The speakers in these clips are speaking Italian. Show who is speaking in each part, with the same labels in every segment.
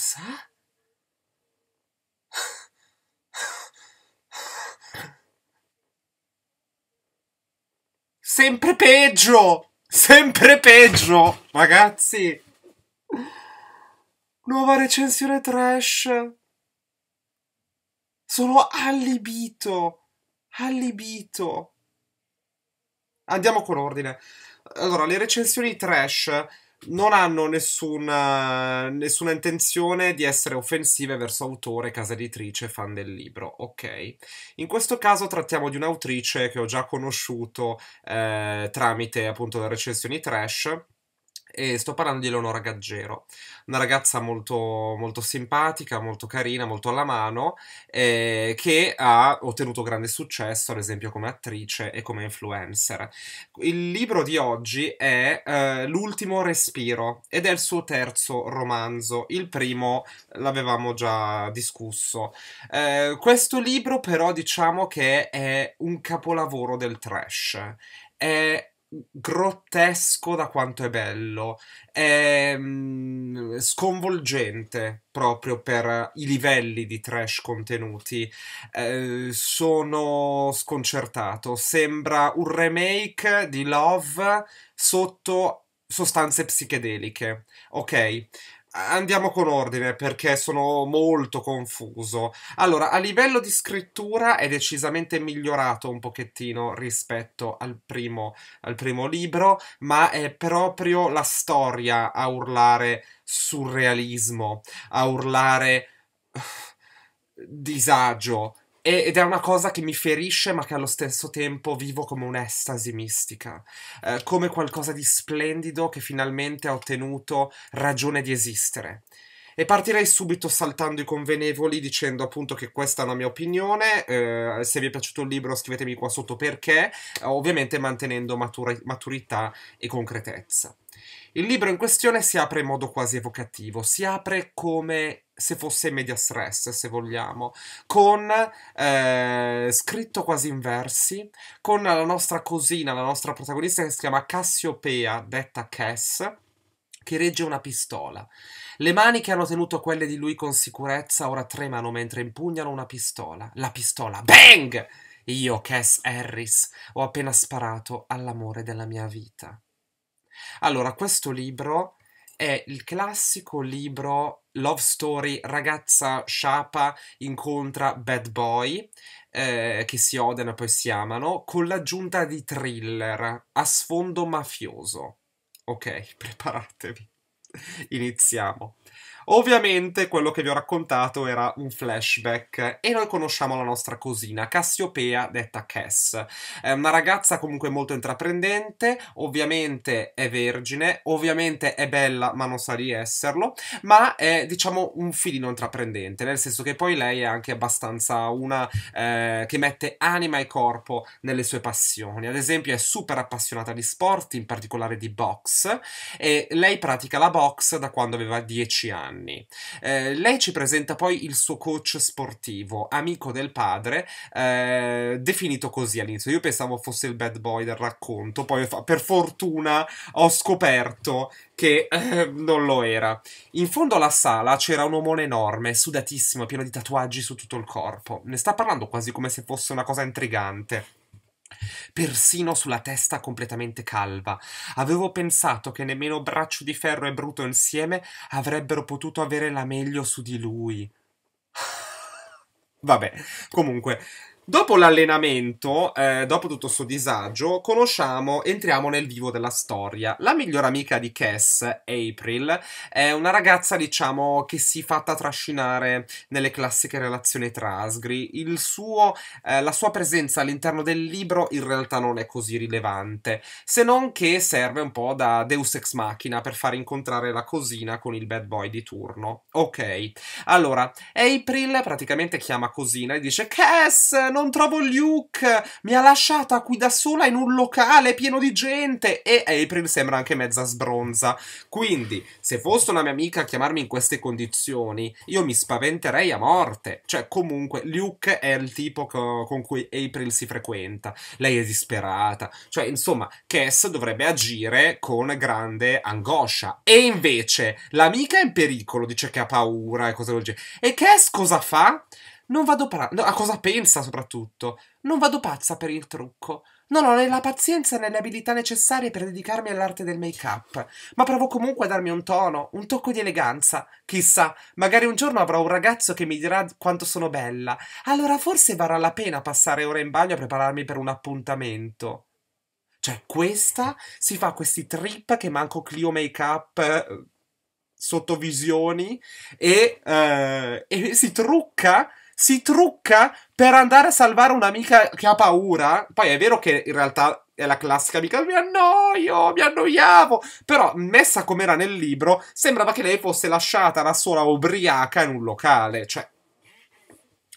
Speaker 1: Cosa? Sempre peggio! Sempre peggio! Ragazzi! Nuova recensione trash! Sono allibito! Allibito! Andiamo con ordine. Allora, le recensioni trash non hanno nessuna, eh, nessuna, intenzione di essere offensive verso autore, casa editrice, fan del libro, ok? In questo caso trattiamo di un'autrice che ho già conosciuto eh, tramite appunto le recensioni trash e sto parlando di Eleonora Gaggero, una ragazza molto, molto simpatica, molto carina, molto alla mano, eh, che ha ottenuto grande successo, ad esempio, come attrice e come influencer. Il libro di oggi è eh, L'ultimo respiro ed è il suo terzo romanzo. Il primo l'avevamo già discusso. Eh, questo libro, però, diciamo che è un capolavoro del trash. È grottesco da quanto è bello. È ehm, sconvolgente proprio per i livelli di trash contenuti. Eh, sono sconcertato. Sembra un remake di Love sotto sostanze psichedeliche. Ok. Andiamo con ordine perché sono molto confuso. Allora, a livello di scrittura è decisamente migliorato un pochettino rispetto al primo, al primo libro, ma è proprio la storia a urlare surrealismo, a urlare disagio, ed è una cosa che mi ferisce, ma che allo stesso tempo vivo come un'estasi mistica, eh, come qualcosa di splendido che finalmente ha ottenuto ragione di esistere. E partirei subito saltando i convenevoli dicendo appunto che questa è una mia opinione, eh, se vi è piaciuto il libro scrivetemi qua sotto perché, ovviamente mantenendo matura- maturità e concretezza. Il libro in questione si apre in modo quasi evocativo, si apre come se fosse media stress, se vogliamo, con eh, scritto quasi in versi, con la nostra cosina, la nostra protagonista che si chiama Cassiopea, detta Cass, che regge una pistola. Le mani che hanno tenuto quelle di lui con sicurezza ora tremano mentre impugnano una pistola. La pistola. Bang! Io, Cass Harris, ho appena sparato all'amore della mia vita. Allora, questo libro è il classico libro love story ragazza sciapa incontra bad boy eh, che si odiano e poi si amano con l'aggiunta di thriller a sfondo mafioso. Ok, preparatevi. Iniziamo. Ovviamente quello che vi ho raccontato era un flashback e noi conosciamo la nostra cosina, Cassiopea, detta Cass. È una ragazza comunque molto intraprendente, ovviamente è vergine, ovviamente è bella ma non sa di esserlo, ma è diciamo un filino intraprendente, nel senso che poi lei è anche abbastanza una eh, che mette anima e corpo nelle sue passioni. Ad esempio è super appassionata di sport, in particolare di box, e lei pratica la box da quando aveva 10 anni anni. Eh, lei ci presenta poi il suo coach sportivo, amico del padre, eh, definito così all'inizio. Io pensavo fosse il bad boy del racconto, poi per fortuna ho scoperto che eh, non lo era. In fondo alla sala c'era un omone enorme, sudatissimo, pieno di tatuaggi su tutto il corpo. Ne sta parlando quasi come se fosse una cosa intrigante persino sulla testa completamente calva. Avevo pensato che nemmeno Braccio di Ferro e Bruto insieme avrebbero potuto avere la meglio su di lui. Vabbè, comunque, Dopo l'allenamento, eh, dopo tutto questo disagio, conosciamo, entriamo nel vivo della storia. La migliore amica di Cass, April, è una ragazza, diciamo, che si è fatta trascinare nelle classiche relazioni trasgri. Suo, eh, la sua presenza all'interno del libro in realtà non è così rilevante, se non che serve un po' da deus ex machina per far incontrare la cosina con il bad boy di turno. Ok, allora, April praticamente chiama cosina e dice Cass, non non trovo Luke, mi ha lasciata qui da sola in un locale pieno di gente e April sembra anche mezza sbronza. Quindi, se fosse una mia amica a chiamarmi in queste condizioni, io mi spaventerei a morte. Cioè, comunque, Luke è il tipo co con cui April si frequenta. Lei è disperata. Cioè, insomma, Cass dovrebbe agire con grande angoscia. E invece, l'amica è in pericolo, dice che ha paura e cose del genere. E Cass cosa fa? Non vado pazza. a cosa pensa soprattutto? Non vado pazza per il trucco. Non ho né la pazienza né le abilità necessarie per dedicarmi all'arte del make-up, ma provo comunque a darmi un tono, un tocco di eleganza. Chissà, magari un giorno avrò un ragazzo che mi dirà quanto sono bella. Allora forse varrà la pena passare ora in bagno a prepararmi per un appuntamento. Cioè, questa si fa questi trip che manco Clio Make-up... Eh, sottovisioni e, eh, e si trucca si trucca per andare a salvare un'amica che ha paura. Poi è vero che in realtà è la classica amica, mi annoio, mi annoiavo. Però, messa com'era nel libro, sembrava che lei fosse lasciata da sola ubriaca in un locale. Cioè,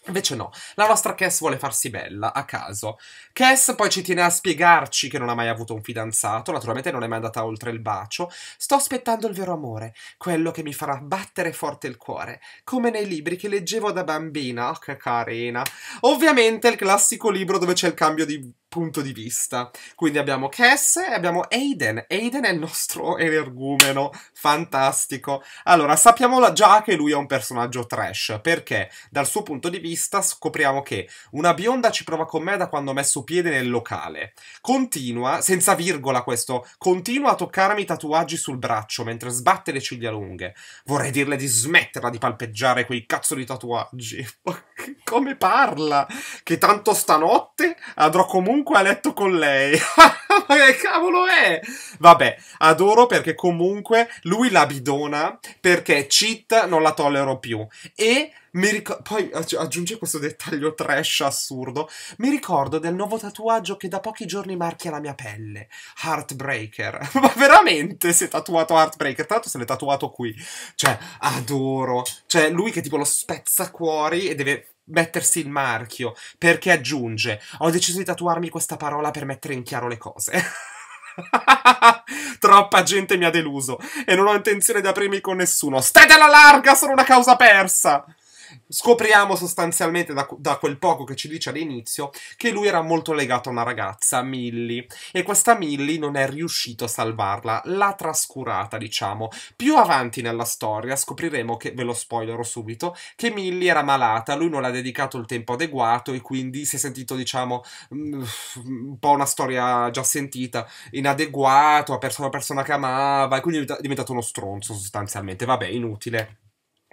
Speaker 1: Invece no, la nostra Cass vuole farsi bella, a caso. Cass poi ci tiene a spiegarci che non ha mai avuto un fidanzato, naturalmente non è mai andata oltre il bacio. Sto aspettando il vero amore, quello che mi farà battere forte il cuore, come nei libri che leggevo da bambina. Oh, che carina. Ovviamente il classico libro dove c'è il cambio di punto di vista. Quindi abbiamo Cass e abbiamo Aiden. Aiden è il nostro energumeno, fantastico. Allora, sappiamo già che lui è un personaggio trash, perché dal suo punto di vista scopriamo che una bionda ci prova con me da quando ho messo piede nel locale. Continua, senza virgola questo, continua a toccarmi i tatuaggi sul braccio mentre sbatte le ciglia lunghe. Vorrei dirle di smetterla di palpeggiare quei cazzo di tatuaggi. come parla, che tanto stanotte andrò comunque a letto con lei. ma che cavolo è? Vabbè, adoro perché comunque lui la bidona perché cheat non la tollero più. E mi ricordo. Poi aggiunge questo dettaglio trash assurdo. Mi ricordo del nuovo tatuaggio che da pochi giorni marchia la mia pelle. Heartbreaker. Ma veramente si è tatuato Heartbreaker? Tanto se l'è tatuato qui. Cioè, adoro. Cioè, lui che tipo lo spezza cuori e deve mettersi il marchio, perché aggiunge ho deciso di tatuarmi questa parola per mettere in chiaro le cose. Troppa gente mi ha deluso e non ho intenzione di aprirmi con nessuno. State alla larga, sono una causa persa! scopriamo sostanzialmente da, da, quel poco che ci dice all'inizio che lui era molto legato a una ragazza, Millie, e questa Millie non è riuscito a salvarla, l'ha trascurata, diciamo. Più avanti nella storia scopriremo che, ve lo spoilerò subito, che Millie era malata, lui non le ha dedicato il tempo adeguato e quindi si è sentito, diciamo, mm, un po' una storia già sentita, inadeguato, ha perso la persona che amava e quindi è diventato uno stronzo sostanzialmente. Vabbè, inutile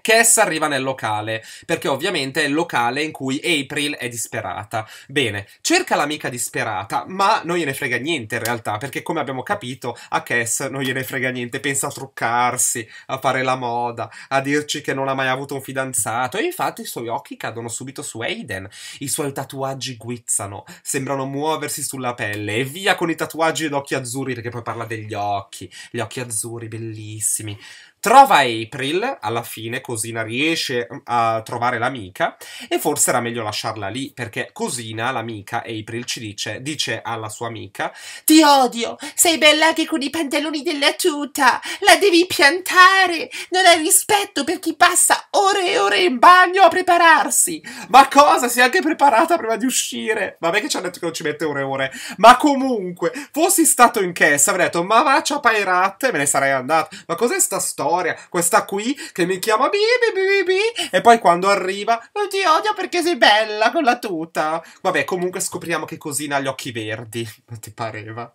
Speaker 1: che arriva nel locale, perché ovviamente è il locale in cui April è disperata. Bene, cerca l'amica disperata, ma non gliene frega niente in realtà, perché come abbiamo capito a Cass non gliene frega niente, pensa a truccarsi, a fare la moda, a dirci che non ha mai avuto un fidanzato e infatti i suoi occhi cadono subito su Aiden, i suoi tatuaggi guizzano, sembrano muoversi sulla pelle e via con i tatuaggi ed occhi azzurri, perché poi parla degli occhi, gli occhi azzurri bellissimi. Trova April, alla fine, Cosina riesce mm, a trovare l'amica e forse era meglio lasciarla lì perché Cosina, l'amica, April ci dice, dice alla sua amica Ti odio, sei bella anche con i pantaloni della tuta, la devi piantare, non hai rispetto per chi passa ore e ore in bagno a prepararsi. Ma cosa, si è anche preparata prima di uscire? Vabbè che ci hanno detto che non ci mette ore e ore, ma comunque, fossi stato in cassa avrei detto ma va ciapairat e me ne sarei andata. ma cos'è sta storia? storia. Questa qui che mi chiama bi, bi, bi, e poi quando arriva non ti odio perché sei bella con la tuta. Vabbè, comunque scopriamo che Cosina ha gli occhi verdi, non ti pareva?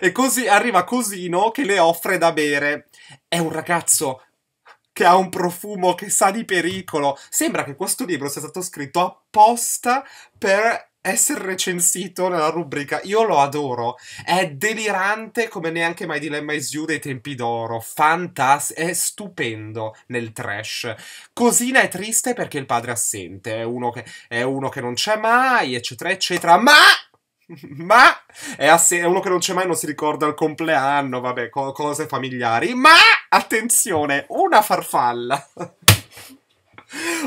Speaker 1: E così arriva Cosino che le offre da bere. È un ragazzo che ha un profumo che sa di pericolo. Sembra che questo libro sia stato scritto apposta per essere recensito nella rubrica io lo adoro è delirante come neanche mai dilemma is you dei tempi d'oro fantastico è stupendo nel trash cosina è triste perché il padre è assente è uno che, è uno che non c'è mai eccetera eccetera ma ma è, ass- è, uno che non c'è mai, non si ricorda il compleanno, vabbè, co- cose familiari. Ma attenzione, una farfalla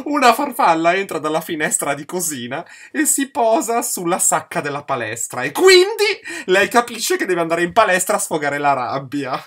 Speaker 1: una farfalla entra dalla finestra di cosina e si posa sulla sacca della palestra e quindi lei capisce che deve andare in palestra a sfogare la rabbia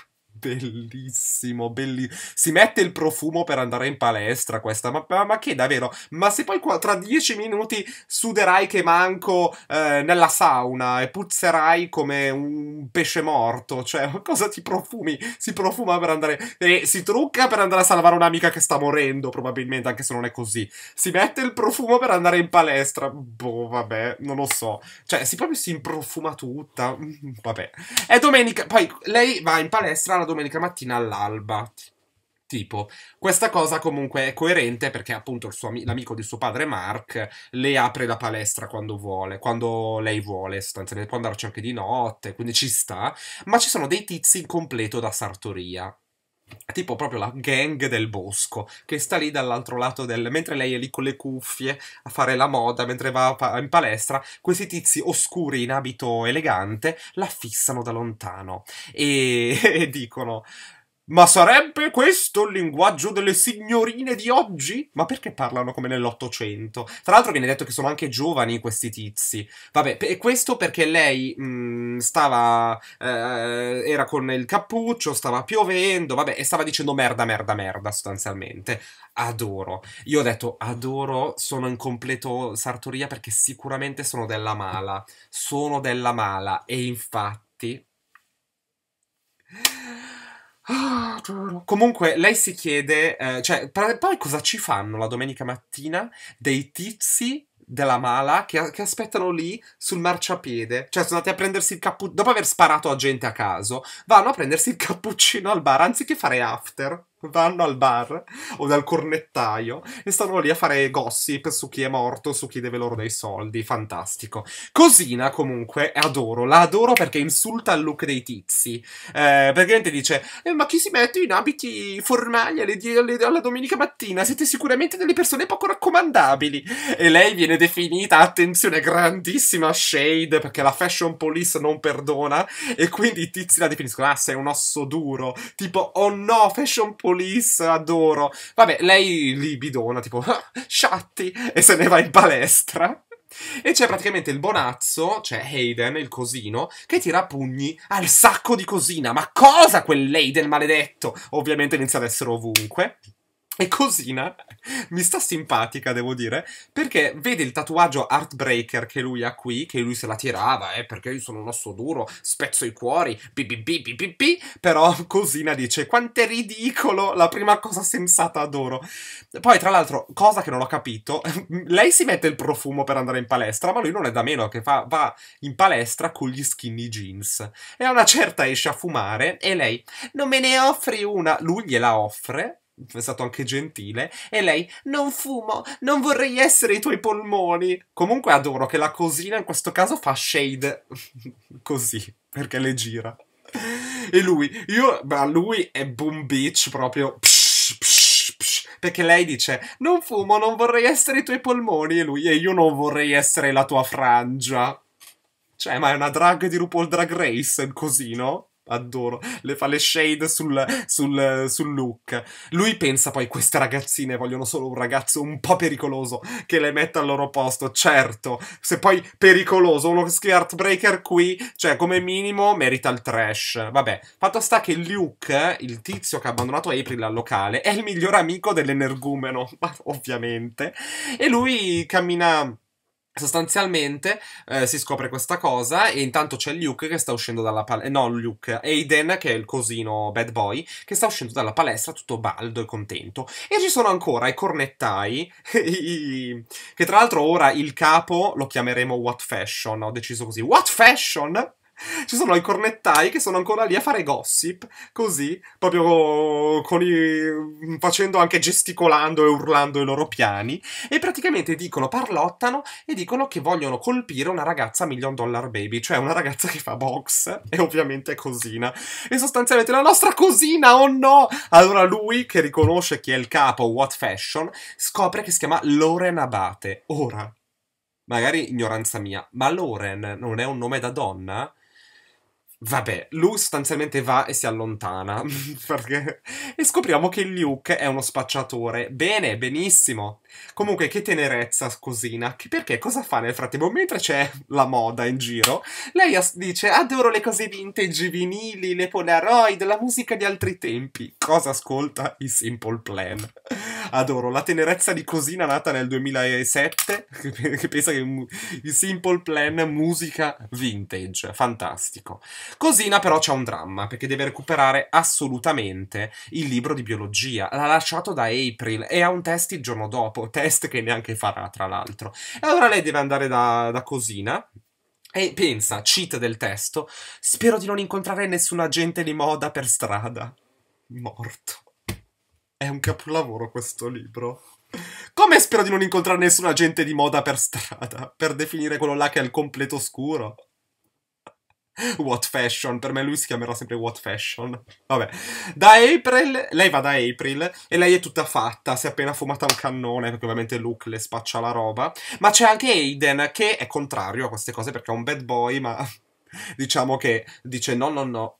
Speaker 1: bellissimo, bellissimo. Si mette il profumo per andare in palestra questa, ma, ma, ma che davvero? Ma se poi qua, tra dieci minuti suderai che manco eh, nella sauna e puzzerai come un pesce morto, cioè cosa ti profumi? Si profuma per andare... e eh, si trucca per andare a salvare un'amica che sta morendo probabilmente, anche se non è così. Si mette il profumo per andare in palestra, boh vabbè, non lo so. Cioè si proprio si improfuma tutta, mm, vabbè. È domenica, poi lei va in palestra la domenica mattina all'alba. Tipo, questa cosa comunque è coerente perché appunto suo, l'amico di suo padre Mark le apre la palestra quando vuole, quando lei vuole, sostanzialmente può andarci anche di notte, quindi ci sta, ma ci sono dei tizi in completo da sartoria tipo proprio la gang del bosco che sta lì dall'altro lato del mentre lei è lì con le cuffie a fare la moda mentre va in palestra questi tizi oscuri in abito elegante la fissano da lontano e, e dicono ma sarebbe questo il linguaggio delle signorine di oggi? Ma perché parlano come nell'Ottocento? Tra l'altro viene detto che sono anche giovani questi tizi. Vabbè, e questo perché lei mh, mm, stava... Eh, era con il cappuccio, stava piovendo, vabbè, e stava dicendo merda, merda, merda, sostanzialmente. Adoro. Io ho detto, adoro, sono in completo sartoria perché sicuramente sono della mala. Sono della mala. E infatti... Ah, Comunque, lei si chiede, eh, cioè, poi cosa ci fanno la domenica mattina dei tizi della mala che, che, aspettano lì sul marciapiede? Cioè, sono andati a prendersi il cappuccino, dopo aver sparato a gente a caso, vanno a prendersi il cappuccino al bar anziché fare after vanno al bar o dal cornettaio e stanno lì a fare gossip su chi è morto, su chi deve loro dei soldi. Fantastico. Cosina, comunque, adoro. La adoro perché insulta il look dei tizi. Eh, praticamente dice: eh, Ma chi si mette in abiti formali alle, alle, alla domenica mattina? Siete sicuramente delle persone poco raccomandabili. E lei viene definita, attenzione, grandissima shade perché la fashion police non perdona. E quindi i tizi la definiscono: Ah, sei un osso duro. Tipo, oh no, fashion police Police, adoro. Vabbè, lei li bidona, tipo, ah, sciatti, e se ne va in palestra. E c'è praticamente il bonazzo, cioè Hayden, il cosino, che tira pugni al sacco di cosina. Ma cosa quell'Hayden maledetto? Ovviamente inizia ad essere ovunque. E Cosina mi sta simpatica, devo dire, perché vede il tatuaggio Heartbreaker che lui ha qui, che lui se la tirava, eh, perché io sono un osso duro, spezzo i cuori, bi bi bi bi bi bi, però Cosina dice quanto è ridicolo, la prima cosa sensata adoro. Poi, tra l'altro, cosa che non ho capito, lei si mette il profumo per andare in palestra, ma lui non è da meno che fa, va in palestra con gli skinny jeans. E a una certa esce a fumare e lei, non me ne offri una? Lui gliela offre, è stato anche gentile, e lei, non fumo, non vorrei essere i tuoi polmoni. Comunque adoro che la cosina in questo caso fa shade così, perché le gira. E lui, io, ma lui è boom bitch proprio, psh, psh, psh, perché lei dice, non fumo, non vorrei essere i tuoi polmoni, e lui, e io non vorrei essere la tua frangia. Cioè, ma è una drag di RuPaul Drag Race, così, no? Adoro. Le fa le shade sul, sul, sul look. Lui pensa poi queste ragazzine vogliono solo un ragazzo un po' pericoloso che le metta al loro posto. Certo, se poi pericoloso, uno Heartbreaker qui, cioè come minimo merita il trash. Vabbè, fatto sta che Luke, il tizio che ha abbandonato April al locale, è il miglior amico dell'energumeno, ovviamente. E lui cammina Sostanzialmente eh, si scopre questa cosa e intanto c'è Luke che sta uscendo dalla palestra, eh, no Luke, Aiden che è il cosino bad boy, che sta uscendo dalla palestra tutto baldo e contento. E ci sono ancora i cornettai, che tra l'altro ora il capo lo chiameremo What Fashion, ho deciso così, What Fashion? ci sono i cornettai che sono ancora lì a fare gossip, così, proprio i, facendo anche gesticolando e urlando i loro piani, e praticamente dicono, parlottano e dicono che vogliono colpire una ragazza Million Dollar Baby, cioè una ragazza che fa box e ovviamente è cosina. E sostanzialmente la nostra cosina, oh no! Allora lui, che riconosce chi è il capo What Fashion, scopre che si chiama Loren Abate. Ora, magari ignoranza mia, ma Loren non è un nome da donna? Vabbè, Lu sostanzialmente va e si allontana perché... e scopriamo che Luke è uno spacciatore. Bene, benissimo. Comunque, che tenerezza, cosina. Che perché cosa fa nel frattempo? Mentre c'è la moda in giro, lei dice: Adoro le cose vintage, vinili, le Polaroid, la musica di altri tempi. Cosa ascolta? I Simple Plan. Adoro la tenerezza di cosina nata nel 2007, che pensa che i Simple Plan musica vintage. Fantastico. Cosina, però, c'è un dramma perché deve recuperare assolutamente il libro di biologia. L'ha lasciato da April e ha un test il giorno dopo troppo, test che neanche farà tra l'altro. E allora lei deve andare da, da Cosina, e pensa, cita del testo, spero di non incontrare nessun agente di moda per strada. Morto. È un capolavoro questo libro. Come spero di non incontrare nessun agente di moda per strada, per definire quello là che è il completo scuro. What Fashion, per me lui si chiamerà sempre What Fashion. Vabbè, da April, lei va da April e lei è tutta fatta, si è appena fumata un cannone perché ovviamente Luke le spaccia la roba. Ma c'è anche Aiden che è contrario a queste cose perché è un bad boy, ma diciamo che dice no, no, no,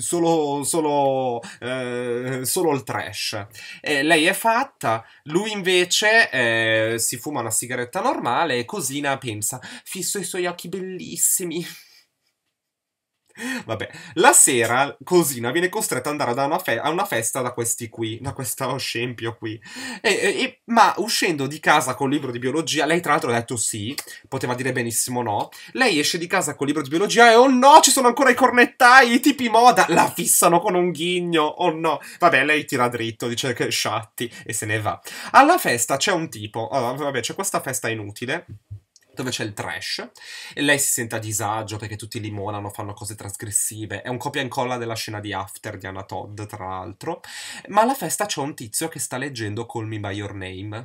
Speaker 1: Solo, solo, eh, solo, il trash. Eh, lei è fatta, lui invece eh, si fuma una sigaretta normale e Cosina pensa, fisso i suoi occhi bellissimi. Vabbè, la sera Cosina viene costretta ad andare una fe- a una festa da questi qui, da questo scempio qui. E, e, ma uscendo di casa col libro di biologia, lei tra l'altro ha detto sì, poteva dire benissimo no. Lei esce di casa col libro di biologia e oh no, ci sono ancora i cornettai, i tipi moda, la fissano con un ghigno, oh no. Vabbè, lei tira dritto, dice che sciatti e se ne va. Alla festa c'è un tipo, oh, vabbè, c'è questa festa inutile dove c'è il trash e lei si sente a disagio perché tutti limonano, fanno cose trasgressive. È un copia e incolla della scena di After di Anna Todd, tra l'altro. Ma alla festa c'è un tizio che sta leggendo Call Me By Your Name.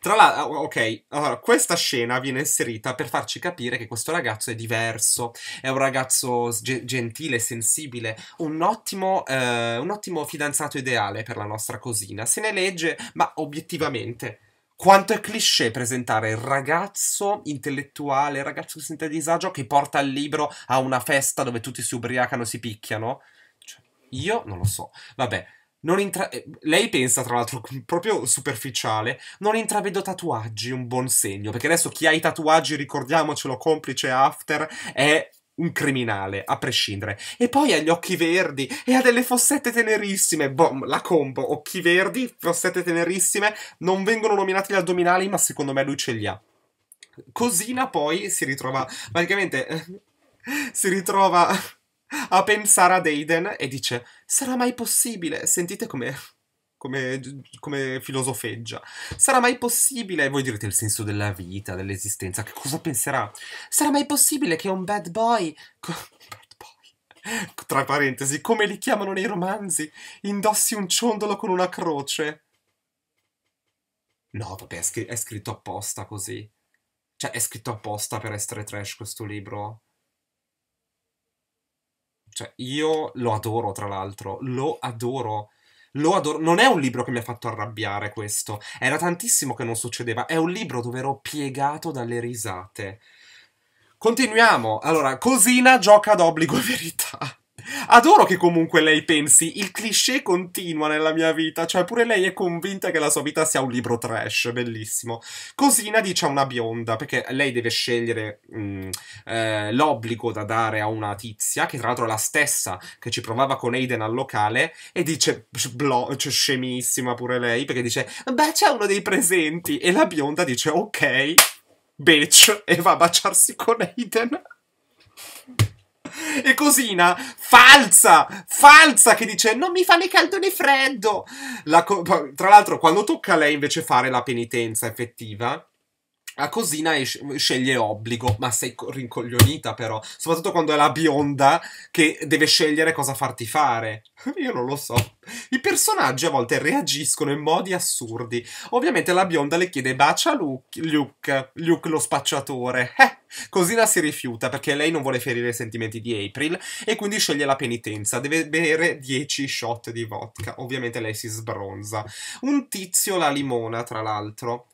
Speaker 1: Tra l'altro, ah, ok, allora, questa scena viene inserita per farci capire che questo ragazzo è diverso, è un ragazzo ge- gentile, sensibile, un ottimo, eh, un ottimo fidanzato ideale per la nostra cosina. Se ne legge, ma obiettivamente quanto è cliché presentare il ragazzo intellettuale, il ragazzo che si sente a disagio, che porta il libro a una festa dove tutti si ubriacano e si picchiano. Cioè, io non lo so. Vabbè, Intra- eh, lei pensa, tra l'altro, proprio superficiale, non intravedo tatuaggi, un buon segno, perché adesso chi ha i tatuaggi, ricordiamocelo, complice after, è un criminale, a prescindere. E poi ha gli occhi verdi e ha delle fossette tenerissime. Boh, la combo. Occhi verdi, fossette tenerissime. Non vengono nominati gli addominali, ma secondo me lui ce li ha. Cosina poi si ritrova, praticamente, si ritrova a pensare ad Aiden e dice: Sarà mai possibile? Sentite come come, come, filosofeggia. Sarà mai possibile, voi direte il senso della vita, dell'esistenza, che cosa penserà? Sarà mai possibile che un bad boy, bad boy, tra parentesi, come li chiamano nei romanzi, indossi un ciondolo con una croce? No, vabbè, è scritto apposta così. Cioè, è scritto apposta per essere trash questo libro. Cioè, io lo adoro, tra l'altro, lo adoro lo adoro. Non è un libro che mi ha fatto arrabbiare questo. Era tantissimo che non succedeva. È un libro dove ero piegato dalle risate. Continuiamo. Allora, Cosina gioca d'obbligo e verità. Adoro che comunque lei pensi, il cliché continua nella mia vita, cioè pure lei è convinta che la sua vita sia un libro trash, bellissimo. Così dice a una bionda, perché lei deve scegliere mh, mm, eh, l'obbligo da dare a una tizia, che tra l'altro è la stessa che ci provava con Aiden al locale, e dice, blo- cioè, scemissima pure lei, perché dice, beh c'è uno dei presenti, e la bionda dice, ok, bitch, e va a baciarsi con Aiden. E cosina falsa, falsa, che dice non mi fa né caldo né freddo. La co- tra l'altro, quando tocca a lei invece fare la penitenza effettiva, a Cosina sceglie obbligo, ma sei rincoglionita però, soprattutto quando è la bionda che deve scegliere cosa farti fare. Io non lo so. I personaggi a volte reagiscono in modi assurdi. Ovviamente la bionda le chiede bacia Luke, Luke, Luke lo spacciatore. Eh, Cosina si rifiuta perché lei non vuole ferire i sentimenti di April e quindi sceglie la penitenza. Deve bere 10 shot di vodka. Ovviamente lei si sbronza. Un tizio la limona, tra l'altro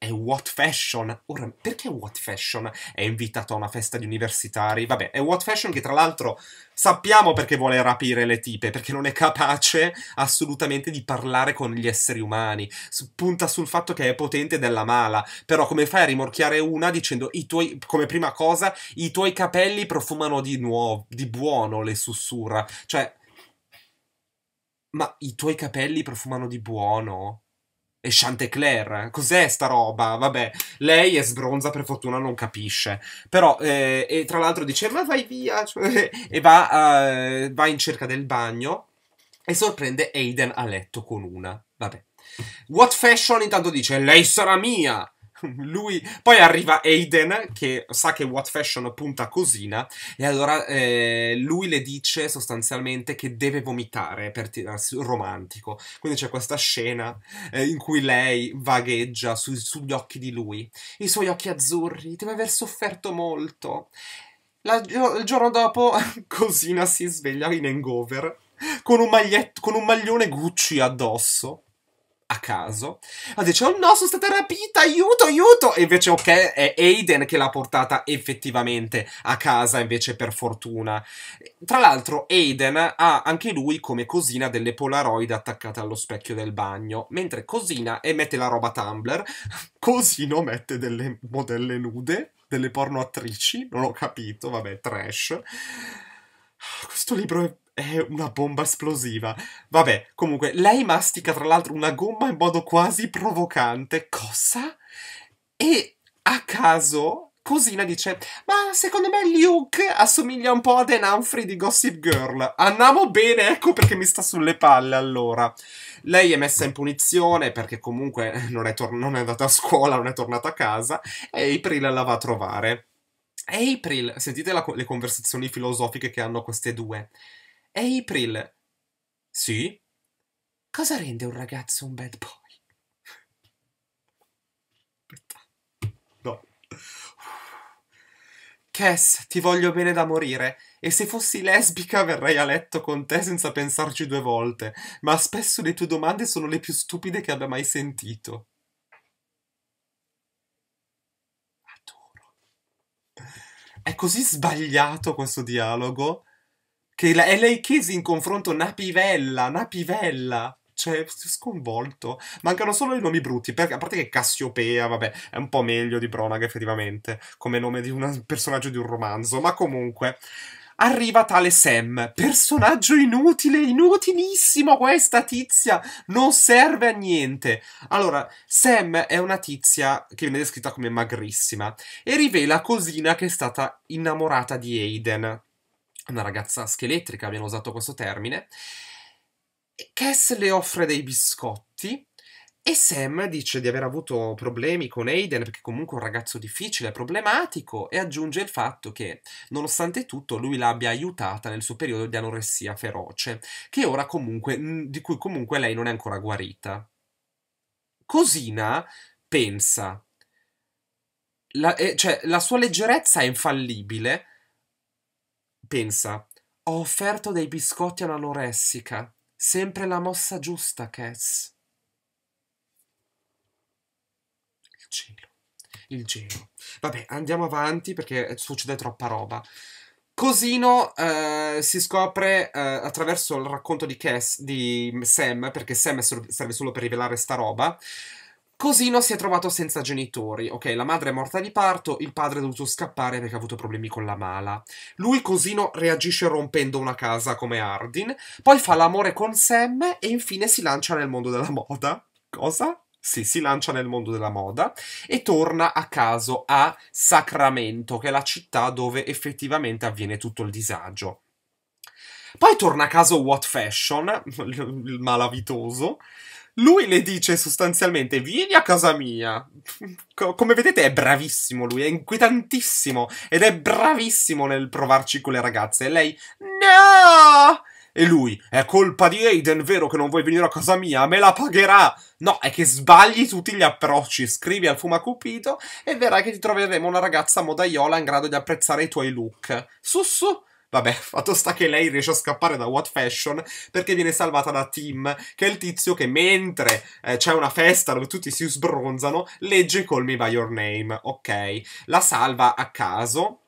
Speaker 1: è What Fashion. Ora, perché What Fashion è invitato a una festa di universitari? Vabbè, è What Fashion che tra l'altro sappiamo perché vuole rapire le tipe, perché non è capace assolutamente di parlare con gli esseri umani. punta sul fatto che è potente della mala, però come fai a rimorchiare una dicendo tuoi, come prima cosa, i tuoi capelli profumano di nuovo, di buono, le sussurra. Cioè, ma i tuoi capelli profumano di buono? e Chantecler. Cos'è sta roba? Vabbè, lei è sbronza, per fortuna non capisce. Però, eh, e tra l'altro dice, ma vai via, e va, uh, va in cerca del bagno e sorprende Aiden a letto con una. Vabbè. What Fashion intanto dice, lei sarà mia! Lui... Poi arriva Aiden che sa che What Fashion punta cosina e allora eh, lui le dice sostanzialmente che deve vomitare per tirarsi romantico. Quindi c'è questa scena eh, in cui lei vagheggia su, sugli occhi di lui. I suoi occhi azzurri, deve aver sofferto molto. La, il giorno dopo Cosina si sveglia in hangover con un, con un maglione Gucci addosso a caso. Ma dice, oh no, sono stata rapita, aiuto, aiuto! E invece, ok, è Aiden che l'ha portata effettivamente a casa, invece, per fortuna. Tra l'altro, Aiden ha anche lui come cosina delle Polaroid attaccate allo specchio del bagno, mentre cosina emette la roba Tumblr, cosino mette delle modelle nude, delle porno attrici, non ho capito, vabbè, trash. Ah, questo libro è è una bomba esplosiva. Vabbè, comunque, lei mastica tra l'altro una gomma in modo quasi provocante. Cosa? E a caso, Cosina dice, ma secondo me Luke assomiglia un po' a Dan Humphrey di Gossip Girl. Andiamo bene, ecco perché mi sta sulle palle allora. Lei è messa in punizione perché comunque non è, non è andata a scuola, non è tornata a casa e April la va a trovare. April, sentite la, le conversazioni filosofiche che hanno queste due. È April. Sì? Cosa rende un ragazzo un bad boy? Aspetta. No. Cass, ti voglio bene da morire. E se fossi lesbica verrei a letto con te senza pensarci due volte. Ma spesso le tue domande sono le più stupide che abbia mai sentito. Adoro. È così sbagliato questo dialogo che la LA Keys in confronto Napivella, Napivella cioè, sconvolto. Mancano solo i nomi brutti, perché, a parte che Cassiopea, vabbè, è un po' meglio di Bronaga effettivamente, come nome di un personaggio di un romanzo, ma comunque... Arriva tale Sam, personaggio inutile, inutilissimo questa tizia, non serve a niente. Allora, Sam è una tizia che viene descritta come magrissima e rivela Cosina che è stata innamorata di Aiden, una ragazza scheletrica, abbiamo usato questo termine. Cass le offre dei biscotti e Sam dice di aver avuto problemi con Aiden perché comunque è un ragazzo difficile, problematico e aggiunge il fatto che nonostante tutto lui l'abbia aiutata nel suo periodo di anoressia feroce, comunque, di cui comunque lei non è ancora guarita. Cosina pensa, la, eh, cioè la sua leggerezza è infallibile, Pensa, ho offerto dei biscotti all'anoressica. Sempre la mossa giusta, Cass. Il cielo. Il cielo. Vabbè, andiamo avanti perché succede troppa roba. Cosino eh, si scopre eh, attraverso il racconto di, Cass, di Sam, perché Sam serve solo per rivelare sta roba. Cosino si è trovato senza genitori, ok? La madre è morta di parto, il padre è dovuto scappare perché ha avuto problemi con la mala. Lui, Cosino, reagisce rompendo una casa come Ardin, poi fa l'amore con Sam e infine si lancia nel mondo della moda. Cosa? Sì, si lancia nel mondo della moda e torna a caso a Sacramento, che è la città dove effettivamente avviene tutto il disagio. Poi torna a caso What Fashion, il malavitoso, lui le dice sostanzialmente: Vieni a casa mia. Co- come vedete, è bravissimo lui, è inquietantissimo ed è bravissimo nel provarci con le ragazze. E lei: No! E lui, è colpa di Aiden, vero che non vuoi venire a casa mia? Me la pagherà! No, è che sbagli tutti gli approcci, scrivi al Fumacupito e verrai che ti troveremo una ragazza modaiola in grado di apprezzare i tuoi look. Su su, Vabbè, fatto sta che lei riesce a scappare da What Fashion perché viene salvata da Tim, che è il tizio che mentre eh, c'è una festa dove tutti si sbronzano, legge Call Me By Your Name, ok? La salva a caso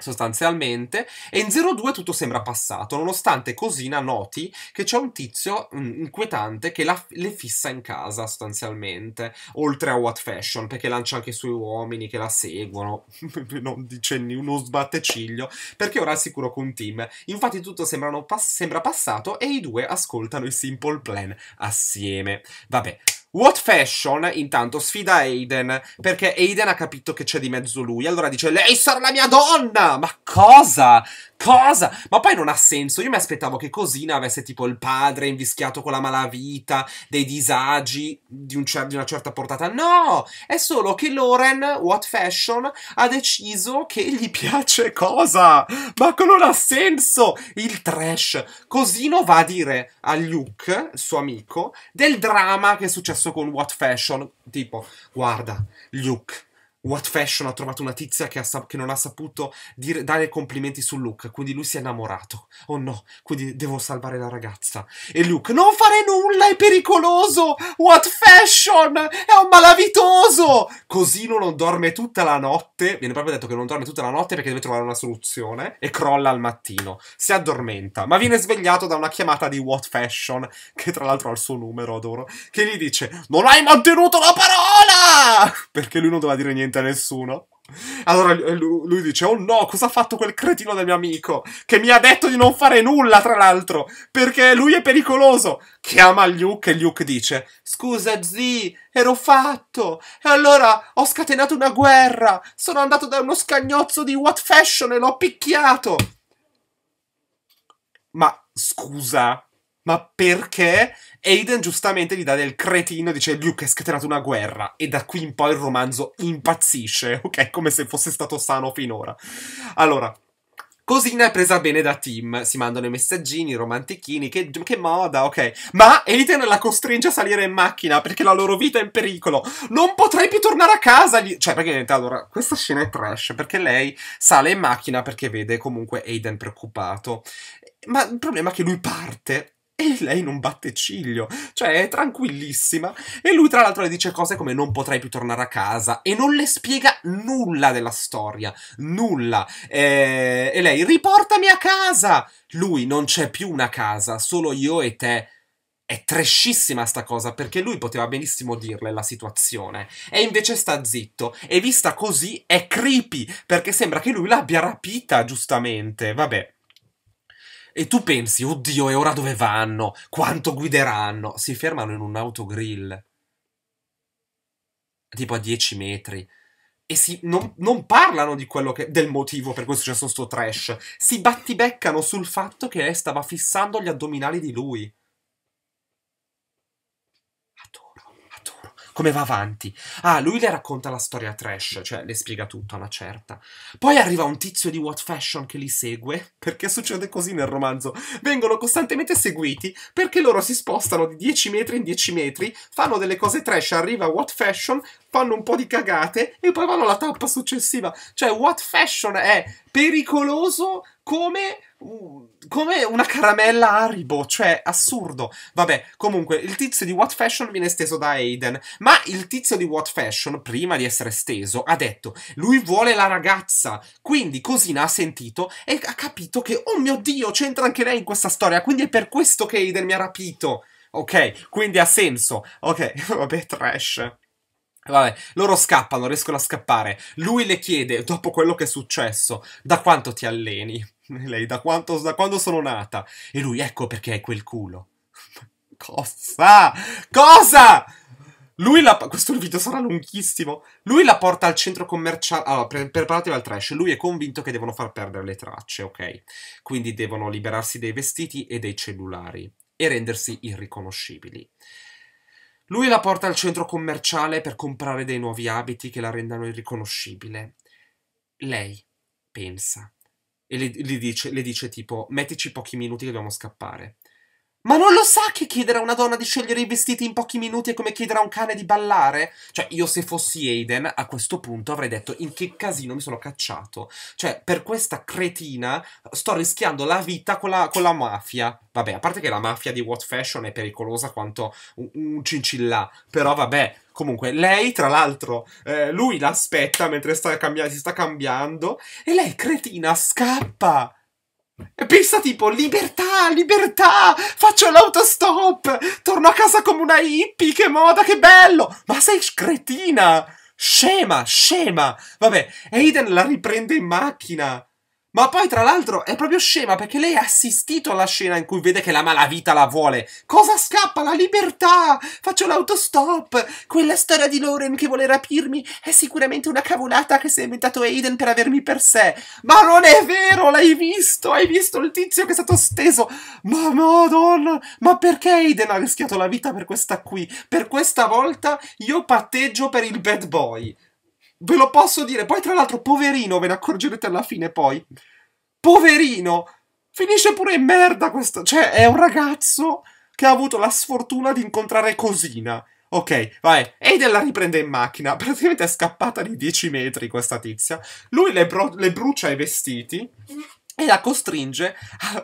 Speaker 1: sostanzialmente, e in 02 tutto sembra passato, nonostante Cosina noti che c'è un tizio mm, inquietante che la, le fissa in casa sostanzialmente, oltre a What Fashion, perché lancia anche i suoi uomini che la seguono, non dice uno sbatteciglio, perché ora è sicuro con Tim. Infatti tutto pas sembra passato e i due ascoltano i Simple Plan assieme. Vabbè, What Fashion intanto sfida Aiden perché Aiden ha capito che c'è di mezzo lui. Allora dice: Lei sarà la mia donna! Ma cosa? Cosa? Ma poi non ha senso. Io mi aspettavo che Cosina avesse tipo il padre invischiato con la malavita, dei disagi di, un cer- di una certa portata. No! È solo che Loren, What Fashion, ha deciso che gli piace cosa? Ma non ha senso! Il trash. Cosino va a dire a Luke, suo amico, del dramma che è successo perso con what fashion, tipo, guarda, Luke, What Fashion ha trovato una tizia che, ha, che non ha saputo dire, dare complimenti su Luke, quindi lui si è innamorato. Oh no, quindi devo salvare la ragazza. E Luke, non fare nulla, è pericoloso! What Fashion è un malavitoso! Così Cosino non dorme tutta la notte, viene proprio detto che non dorme tutta la notte perché deve trovare una soluzione, e crolla al mattino. Si addormenta, ma viene svegliato da una chiamata di What Fashion, che tra l'altro ha il suo numero, adoro, che gli dice, non hai mantenuto la parola! Perché lui non doveva dire niente niente a nessuno. Allora eh, lui dice: Oh no, cosa ha fatto quel cretino del mio amico? Che mi ha detto di non fare nulla, tra l'altro, perché lui è pericoloso. Chiama Luke e Luke dice: Scusa, zii, ero fatto. E allora ho scatenato una guerra. Sono andato da uno scagnozzo di What Fashion e l'ho picchiato. Ma scusa, ma perché Aiden giustamente gli dà del cretino, dice Luke è scatenato una guerra e da qui in poi il romanzo impazzisce, ok? Come se fosse stato sano finora. Allora, Cosina è presa bene da Tim, si mandano i messaggini, i romantichini, che, che, moda, ok. Ma Aiden la costringe a salire in macchina perché la loro vita è in pericolo. Non potrei più tornare a casa. Gli... Cioè, praticamente, allora, questa scena è trash perché lei sale in macchina perché vede comunque Aiden preoccupato. Ma il problema è che lui parte e lei non batte ciglio, cioè è tranquillissima e lui tra l'altro le dice cose come non potrei più tornare a casa e non le spiega nulla della storia, nulla. E, eh, e lei riportami a casa! Lui non c'è più una casa, solo io e te. È trescissima sta cosa perché lui poteva benissimo dirle la situazione e invece sta zitto e vista così è creepy perché sembra che lui l'abbia rapita giustamente, vabbè. E tu pensi, oddio, e ora dove vanno? Quanto guideranno? Si fermano in un autogrill, tipo a 10 metri, e si, non, non, parlano di quello che, del motivo per cui è successo sto trash. Si battibeccano sul fatto che lei stava fissando gli addominali di lui. come va avanti. Ah, lui le racconta la storia trash, cioè le spiega tutto a una certa. Poi arriva un tizio di What Fashion che li segue, perché succede così nel romanzo. Vengono costantemente seguiti perché loro si spostano di 10 metri in 10 metri, fanno delle cose trash, arriva What Fashion, fanno un po' di cagate e poi vanno alla tappa successiva. Cioè, What Fashion è pericoloso come, come una caramella Haribo, cioè assurdo. Vabbè, comunque, il tizio di What Fashion viene steso da Aiden, ma il tizio di What Fashion, prima di essere steso, ha detto, lui vuole la ragazza, quindi Cosina ha sentito e ha capito che, oh mio Dio, c'entra anche lei in questa storia, quindi è per questo che Aiden mi ha rapito. Ok, quindi ha senso. Ok, vabbè, trash. Vabbè, loro scappano, riescono a scappare. Lui le chiede, dopo quello che è successo, da quanto ti alleni? Lei, da, quanto, da quando sono nata? E lui, ecco perché è quel culo. Cosa? Cosa? Lui la... Questo video sarà lunghissimo. Lui la porta al centro commerciale. Allora, pre- preparatevi al trash. Lui è convinto che devono far perdere le tracce, ok? Quindi devono liberarsi dei vestiti e dei cellulari e rendersi irriconoscibili. Lui la porta al centro commerciale per comprare dei nuovi abiti che la rendano irriconoscibile. Lei pensa e le, le, dice, le dice tipo mettici pochi minuti che dobbiamo scappare. Ma non lo sa che chiedere a una donna di scegliere i vestiti in pochi minuti è come chiedere a un cane di ballare? Cioè, io se fossi Aiden, a questo punto avrei detto in che casino mi sono cacciato. Cioè, per questa cretina sto rischiando la vita con la, con la mafia. Vabbè, a parte che la mafia di What Fashion è pericolosa quanto un, un cincillà. Però vabbè, Comunque, lei, tra l'altro, eh, lui l'aspetta mentre sta si sta cambiando e lei, cretina, scappa. Pensa tipo, libertà, libertà, faccio l'autostop, torno a casa come una hippie, che moda, che bello! Ma sei cretina! Scema, scema! Vabbè, Aiden la riprende in macchina. Ma poi, tra l'altro, è proprio scema perché lei ha assistito alla scena in cui vede che la malavita la vuole. Cosa scappa? La libertà! Faccio l'autostop! Quella storia di Loren che vuole rapirmi è sicuramente una cavolata che si è inventato Aiden per avermi per sé. Ma non è vero! L'hai visto! Hai visto il tizio che è stato steso! Ma madonna! Ma perché Aiden ha rischiato la vita per questa qui? Per questa volta io patteggio per il bad boy. Ve lo posso dire. Poi, tra l'altro, poverino, ve ne accorgerete alla fine poi. Poverino! Finisce pure in merda questo... Cioè, è un ragazzo che ha avuto la sfortuna di incontrare Cosina. Ok, vai. Aiden la riprende in macchina. Praticamente è scappata di 10 metri questa tizia. Lui le, le brucia i vestiti e la costringe a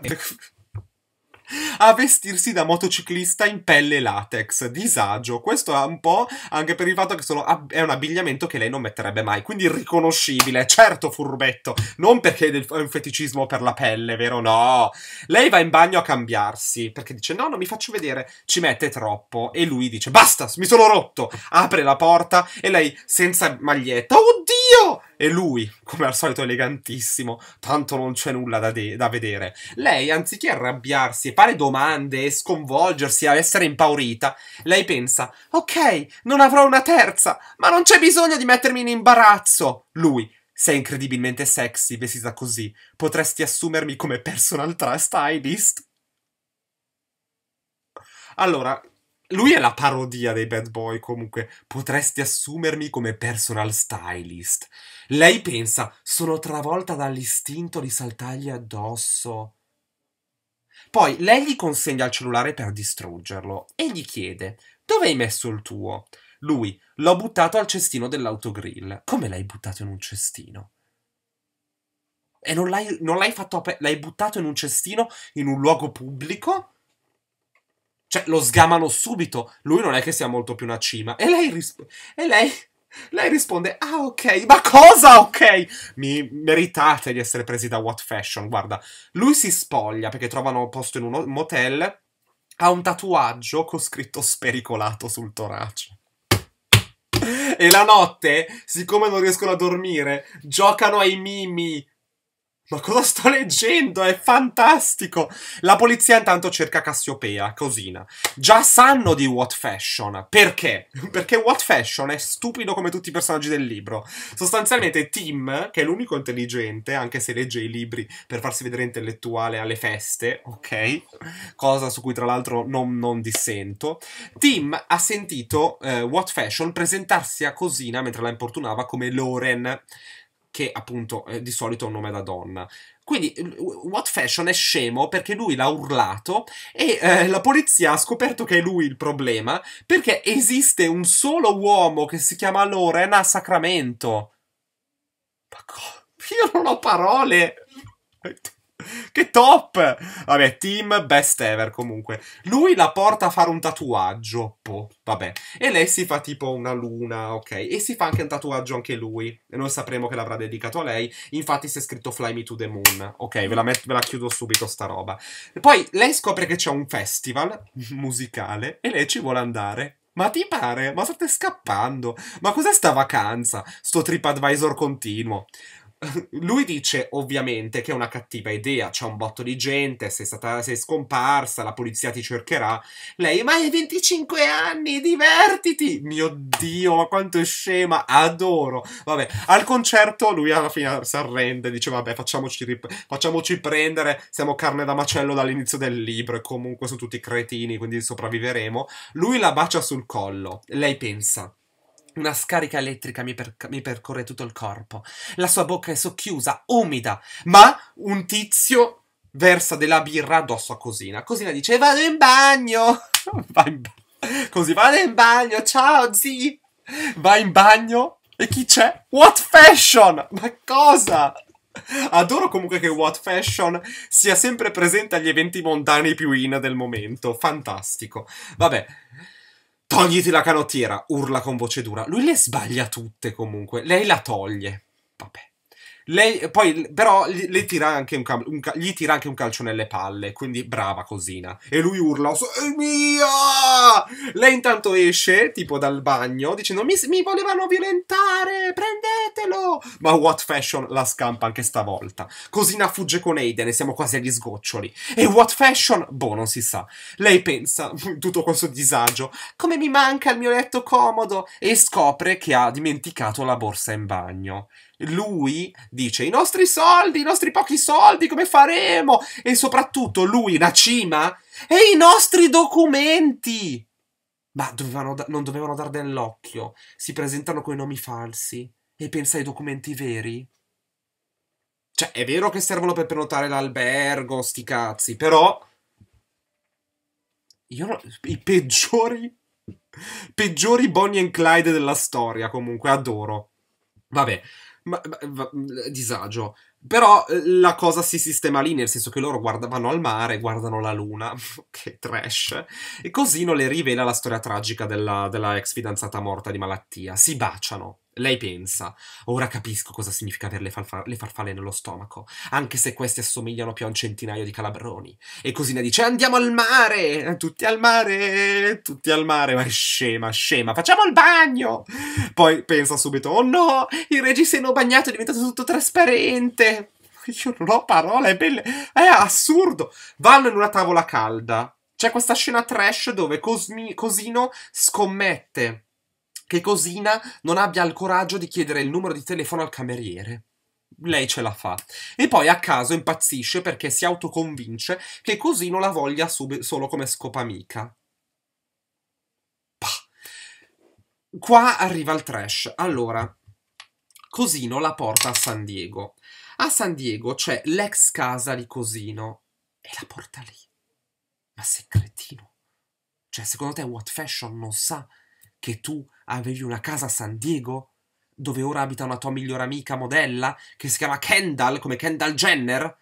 Speaker 1: a vestirsi da motociclista in pelle latex. Disagio. Questo è un po' anche per il fatto che ab- è un abbigliamento che lei non metterebbe mai, quindi riconoscibile. Certo, furbetto, non perché è un feticismo per la pelle, vero? No. Lei va in bagno a cambiarsi perché dice no, non mi faccio vedere, ci mette troppo. E lui dice basta, mi sono rotto. Apre la porta e lei senza maglietta. Oddio! Dio! E lui, come al solito elegantissimo, tanto non c'è nulla da, da, vedere. Lei, anziché arrabbiarsi, fare domande, e sconvolgersi, e essere impaurita, lei pensa, ok, non avrò una terza, ma non c'è bisogno di mettermi in imbarazzo. Lui, sei incredibilmente sexy vestita così, potresti assumermi come personal stylist? Allora, lui è la parodia dei bad boy comunque. Potresti assumermi come personal stylist. Lei pensa, sono travolta dall'istinto di saltargli addosso. Poi lei gli consegna il cellulare per distruggerlo e gli chiede, dove hai messo il tuo? Lui, l'ho buttato al cestino dell'autogrill. Come l'hai buttato in un cestino? E non l'hai, non l'hai fatto aperto, l'hai buttato in un cestino in un luogo pubblico? Cioè, lo sgamano subito. Lui non è che sia molto più una cima. E lei, ris- e lei, lei risponde: Ah, ok, ma cosa ok? Mi meritate di essere presi da what fashion. Guarda, lui si spoglia perché trovano posto in un motel. Ha un tatuaggio con scritto spericolato sul torace. E la notte, siccome non riescono a dormire, giocano ai mimi ma cosa sto leggendo? È fantastico! La polizia intanto cerca Cassiopea, Cosina. Già sanno di What Fashion. Perché? Perché What Fashion è stupido come tutti i personaggi del libro. Sostanzialmente Tim, che è l'unico intelligente, anche se legge i libri per farsi vedere intellettuale alle feste, ok? Cosa su cui tra l'altro non, non, dissento. Tim ha sentito eh, What Fashion presentarsi a Cosina mentre la importunava come Loren che appunto eh, di solito è un nome da donna. Quindi What Fashion è scemo perché lui l'ha urlato e eh, la polizia ha scoperto che è lui il problema perché esiste un solo uomo che si chiama Lorena Sacramento. Ma co- io non ho parole che top! Vabbè, team best ever comunque. Lui la porta a fare un tatuaggio, Boh, vabbè. E lei si fa tipo una luna, ok. E si fa anche un tatuaggio anche lui. E noi sapremo che l'avrà dedicato a lei. Infatti si è scritto Fly Me to the Moon. Ok, ve la, met- ve la chiudo subito sta roba. E poi lei scopre che c'è un festival musicale e lei ci vuole andare. Ma ti pare? Ma state scappando? Ma cos'è sta vacanza? Sto trip advisor continuo lui dice ovviamente che è una cattiva idea, c'è un botto di gente, sei, stata, sei scomparsa, la polizia ti cercherà. Lei, ma hai 25 anni, divertiti! Mio Dio, ma quanto è scema, adoro! Vabbè, al concerto lui alla fine si arrende, dice vabbè facciamoci, rip- facciamoci prendere, siamo carne da macello dall'inizio del libro e comunque sono tutti cretini, quindi sopravviveremo. Lui la bacia sul collo, lei pensa una scarica elettrica mi, per- mi, percorre tutto il corpo. La sua bocca è socchiusa, umida, ma un tizio versa della birra addosso a Cosina. Cosina dice: Vado in bagno! Va in bagno. Così, vado in bagno, ciao zii! Va in bagno e chi c'è? What fashion? Ma cosa? Adoro comunque che What Fashion sia sempre presente agli eventi mondani più in del momento. Fantastico. Vabbè. Togliti la canottiera, urla con voce dura. Lui le sbaglia tutte comunque, lei la toglie. Vabbè. Lei, poi, però, gli tira, anche un, un, gli tira anche un calcio nelle palle, quindi brava cosina. E lui urla, oh, è mia! Lei intanto esce, tipo dal bagno, dicendo, mi, mi volevano violentare, prendetelo! Ma What Fashion la scampa anche stavolta. Cosina fugge con Aiden e siamo quasi agli sgoccioli. E What Fashion? Boh, non si sa. Lei pensa, tutto questo disagio, come mi manca il mio letto comodo! E scopre che ha dimenticato la borsa in bagno lui dice i nostri soldi, i nostri pochi soldi, come faremo? E soprattutto lui, la cima, e i nostri documenti. Ma dovevano non dovevano dar dell'occhio. Si presentano con i nomi falsi e pensa ai documenti veri. Cioè, è vero che servono per prenotare l'albergo, sti cazzi, però... Io no, I peggiori... Peggiori Bonnie e Clyde della storia, comunque, adoro. Vabbè, ma, ma, eh, disagio. Però eh, la cosa si sistema lì, nel senso che loro guardavano al mare, guardano la luna, che trash, e così non le rivela la storia tragica della, della ex fidanzata morta di malattia. Si baciano. Lei pensa, ora capisco cosa significa avere le, farfa- le, farfalle nello stomaco, anche se queste assomigliano più a un centinaio di calabroni. E così ne dice, andiamo al mare, tutti al mare, tutti al mare, ma è scema, scema, facciamo il bagno! Poi pensa subito, oh no, il reggiseno bagnato è diventato tutto trasparente. Io non ho parole, è, belle, è assurdo. Vanno in una tavola calda. C'è questa scena trash dove Cosmi- Cosino scommette che Cosina non abbia il coraggio di chiedere il numero di telefono al cameriere. Lei ce la fa. E poi a caso impazzisce perché si autoconvince che Cosino la voglia solo come scopamica. Bah. Qua arriva il trash. Allora, Cosino la porta a San Diego. A San Diego c'è l'ex casa di Cosino e la porta lì. Ma sei cretino. Cioè, secondo te What Fashion non sa che tu Avevi una casa a San Diego? Dove ora abita una tua migliore amica modella che si chiama Kendall, come Kendall Jenner?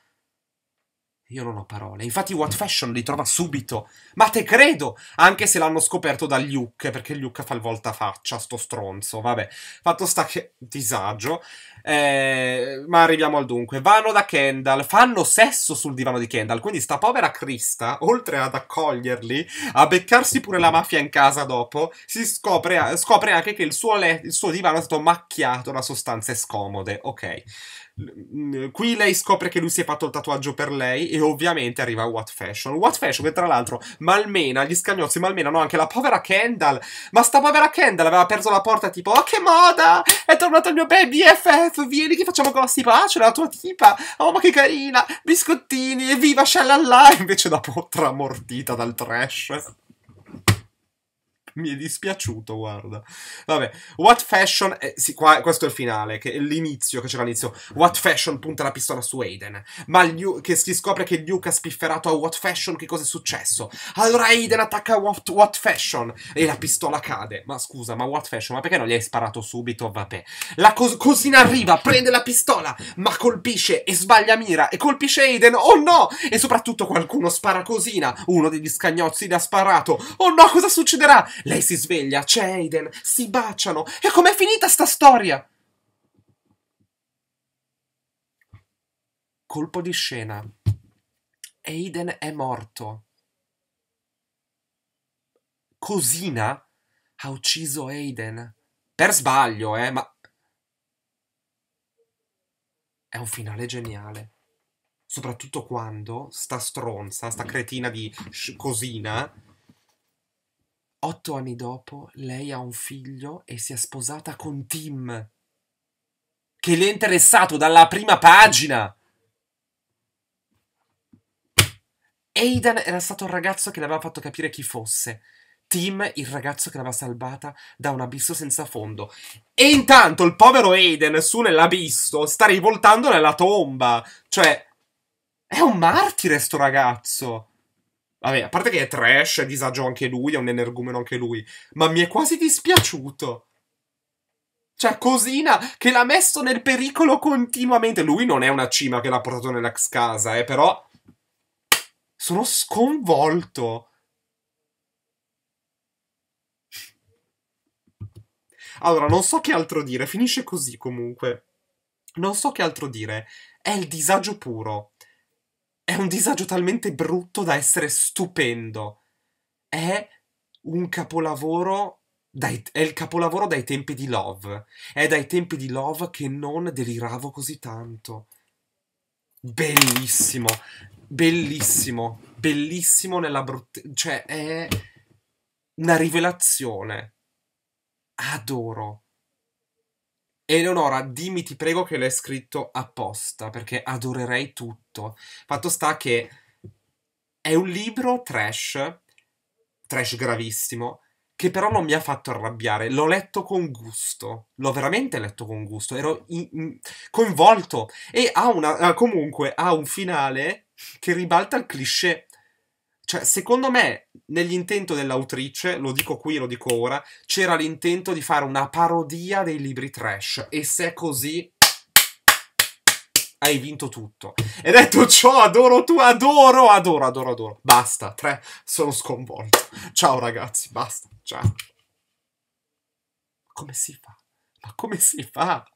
Speaker 1: Io non ho parole. Infatti, What Fashion li trova subito. Ma te credo! Anche se l'hanno scoperto da Luke, perché Luke fa il voltafaccia, sto stronzo. Vabbè, fatto sta che disagio. Eh, ma arriviamo al dunque. Vanno da Kendall, fanno sesso sul divano di Kendall. Quindi, sta povera Krista, oltre ad accoglierli, a beccarsi pure la mafia in casa dopo, si scopre, scopre anche che il suo, le- il suo divano è stato macchiato da sostanze scomode. Ok. Qui lei scopre che lui si è fatto il tatuaggio per lei e ovviamente arriva What Fashion. What Fashion che tra l'altro malmena, gli scagnozzi malmenano anche la povera Kendall. Ma sta povera Kendall aveva perso la porta tipo Oh che moda! È tornato il mio baby FF, vieni che facciamo gossip. Ah c'è la tua tipa! Oh ma che carina! Biscottini, evviva Shell là! Invece dopo tramortita dal trash. mi è dispiaciuto, guarda. Vabbè, What Fashion, eh, sì, qua, questo è il finale, che è l'inizio, che c'era all'inizio. What Fashion punta la pistola su Aiden, ma Liu, che si scopre che Luke ha spifferato a What Fashion che cosa è successo. Allora Aiden attacca What, What Fashion e la pistola cade. Ma scusa, ma What Fashion, ma perché non gli hai sparato subito? Vabbè. La cos- cosina arriva, prende la pistola, ma colpisce e sbaglia mira e colpisce Aiden, oh no! E soprattutto qualcuno spara cosina, uno degli scagnozzi le ha sparato, oh no, cosa succederà? Lei si sveglia, c'è Aiden, si baciano. E com'è finita sta storia? Colpo di scena. Aiden è morto. Cosina ha ucciso Aiden. Per sbaglio, eh, ma... È un finale geniale. Soprattutto quando sta stronza, sta cretina di cosina otto anni dopo lei ha un figlio e si è sposata con Tim, che le è interessato dalla prima pagina. Aidan era stato il ragazzo che le aveva fatto capire chi fosse. Tim, il ragazzo che l'aveva salvata da un abisso senza fondo. E intanto il povero Aiden, su nell'abisso, sta rivoltando nella tomba. Cioè, è un martire sto ragazzo. Vabbè, a parte che è trash, è disagio anche lui, è un energumeno anche lui. Ma mi è quasi dispiaciuto. Cioè, cosina che l'ha messo nel pericolo continuamente. Lui non è una cima che l'ha portato nell'ex casa, eh, però. Sono sconvolto. Allora, non so che altro dire. Finisce così comunque. Non so che altro dire. È il disagio puro è un disagio talmente brutto da essere stupendo. È un capolavoro. Dai, è il capolavoro dai tempi di Love. È dai tempi di Love che non deliravo così tanto. Bellissimo, bellissimo, bellissimo nella bruttezza. Cioè, è una rivelazione. Adoro. Eleonora, dimmi ti prego che l'hai scritto apposta, perché adorerei tutto. Fatto sta che è un libro trash, trash gravissimo, che però non mi ha fatto arrabbiare. L'ho letto con gusto, l'ho veramente letto con gusto, ero in, in, coinvolto. E ha una, comunque ha un finale che ribalta il cliché cioè, secondo me, nell'intento dell'autrice, lo dico qui, lo dico ora, c'era l'intento di fare una parodia dei libri trash. E se è così, hai vinto tutto. E detto ciò, adoro tu, adoro, adoro, adoro, adoro. Basta, tre, sono sconvolto. Ciao ragazzi, basta, ciao. Come si fa? Ma come si fa?